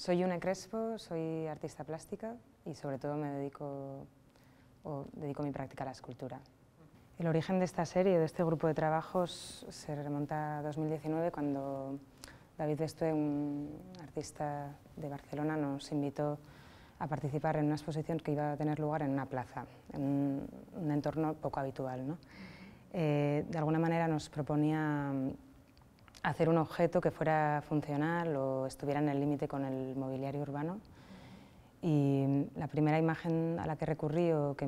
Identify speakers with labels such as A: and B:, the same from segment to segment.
A: Soy una Crespo, soy artista plástica y sobre todo me dedico, o dedico mi práctica a la escultura. El origen de esta serie, de este grupo de trabajos, se remonta a 2019 cuando David Bestue, un artista de Barcelona, nos invitó a participar en una exposición que iba a tener lugar en una plaza, en un, entorno poco habitual. ¿no? Eh, de alguna manera nos proponía hacer un objeto que fuera funcional o estuviera en el límite con el mobiliario urbano. Y la primera imagen a la que recurrí o que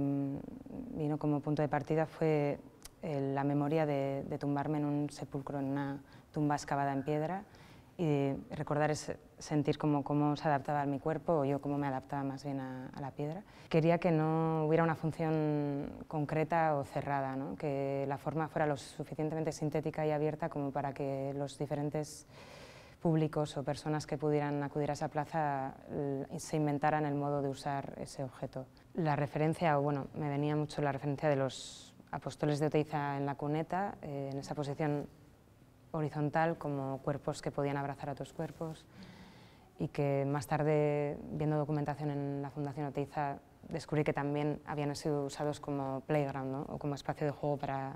A: vino como punto de partida fue eh, la memoria de, de tumbarme en un sepulcro, en una tumba excavada en piedra, y recordar es sentir cómo, cómo se adaptaba a mi cuerpo, o yo cómo me adaptaba más bien a, la piedra. Quería que no hubiera una función concreta o cerrada, que la forma fuera lo suficientemente sintética y abierta como para que los diferentes públicos o personas que pudieran acudir a esa plaza eh, se inventaran el modo de usar ese objeto. La referencia, o bueno, me venía mucho la referencia de los apóstoles de Oteiza en la cuneta, eh, en esa posición horizontal como cuerpos que podían abrazar a tus cuerpos y que más tarde, viendo documentación en la Fundación Oteiza, descubrí que también habían sido usados como playground o como espacio de juego para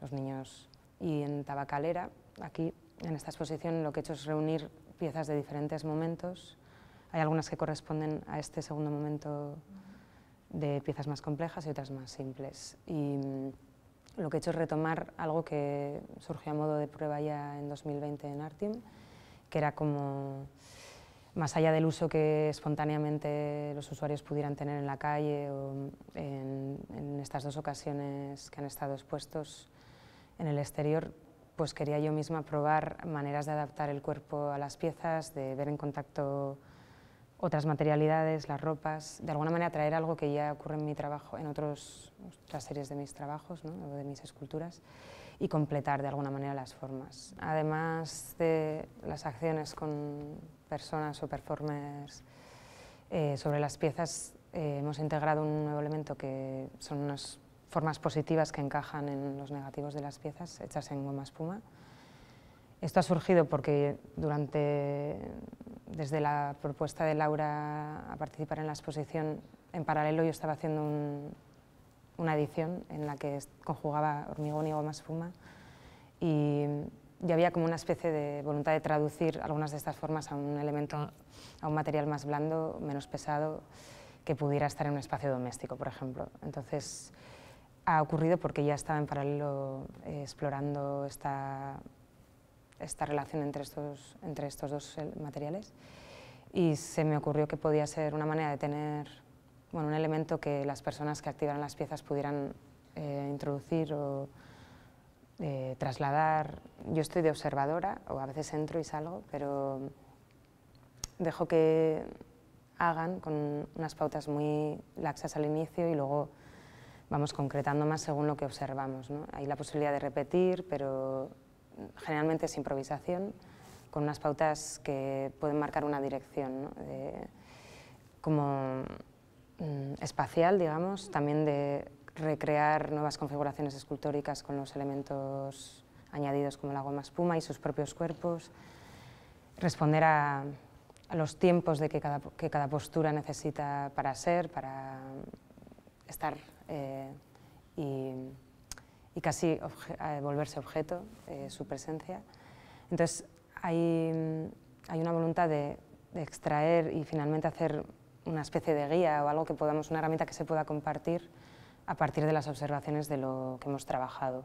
A: los niños. Y en Tabacalera, aquí, en esta exposición, lo que he hecho es reunir piezas de diferentes momentos. Hay algunas que corresponden a este segundo momento de piezas más complejas y otras más simples. Y, mm, lo que he hecho es retomar algo que surgió a modo de prueba ya en 2020 en Artim, que era como, más allá del uso que espontáneamente los usuarios pudieran tener en la calle o en, en estas dos ocasiones que han estado expuestos en el exterior, pues quería yo misma probar maneras de adaptar el cuerpo a las piezas, de ver en contacto otras materialidades, las ropas, de alguna manera traer algo que ya ocurre en mi trabajo, en otros, otras series de mis trabajos, ¿no? de mis esculturas, y completar de alguna manera las formas. Además de las acciones con personas o performers eh, sobre las piezas, eh, hemos integrado un nuevo elemento que son unas formas positivas que encajan en los negativos de las piezas, hechas en goma espuma. Esto ha surgido porque durante desde la propuesta de Laura a participar en la exposición, en paralelo yo estaba haciendo una edición en la que conjugaba hormigón y goma fuma y, ya había como una especie de voluntad de traducir algunas de estas formas a un elemento, a un material más blando, menos pesado, que pudiera estar en un espacio doméstico, por ejemplo. Entonces ha ocurrido porque ya estaba en paralelo eh, explorando esta esta relación entre estos, entre estos dos eh, materiales y se me ocurrió que podía ser una manera de tener bueno, un elemento que las personas que activaran las piezas pudieran eh, introducir o eh, trasladar. Yo estoy de observadora, o a veces entro y salgo, pero dejo que hagan con unas pautas muy laxas al inicio y luego vamos concretando más según lo que observamos. Hay la posibilidad de repetir, pero generalmente es improvisación, con unas pautas que pueden marcar una dirección, como mm, espacial, digamos, también de recrear nuevas configuraciones escultóricas con los elementos añadidos como la goma espuma y sus propios cuerpos, responder a, los tiempos de que cada, que cada, postura necesita para ser, para estar eh, y y casi volverse objeto eh, su presencia. Entonces hay, hay una voluntad de, de, extraer y finalmente hacer una especie de guía o algo que podamos, una herramienta que se pueda compartir a partir de las observaciones de lo que hemos trabajado.